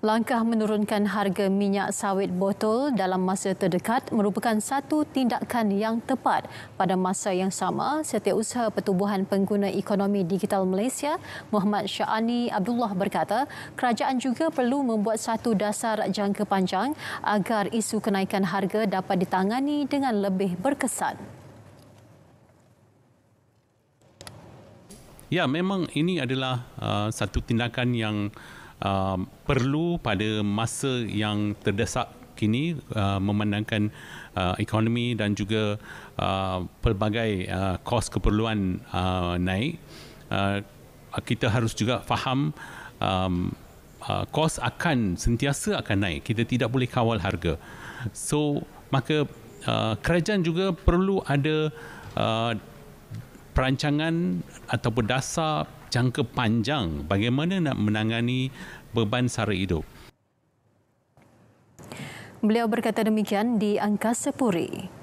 Langkah menurunkan harga minyak sawit botol dalam masa terdekat merupakan satu tindakan yang tepat. Pada masa yang sama, Setiausaha Pertubuhan Pengguna Ekonomi Digital Malaysia, Muhammad Syahani Abdullah berkata, kerajaan juga perlu membuat satu dasar jangka panjang agar isu kenaikan harga dapat ditangani dengan lebih berkesan. Ya, memang ini adalah uh, satu tindakan yang Um, perlu pada masa yang terdesak kini uh, memandangkan uh, ekonomi dan juga uh, pelbagai uh, kos keperluan uh, naik uh, kita harus juga faham um, uh, kos akan sentiasa akan naik kita tidak boleh kawal harga so maka uh, kerajaan juga perlu ada uh, perancangan ataupun dasar jangka panjang bagaimana nak menangani beban sara hidup. Beliau berkata demikian di Angkasa Puri.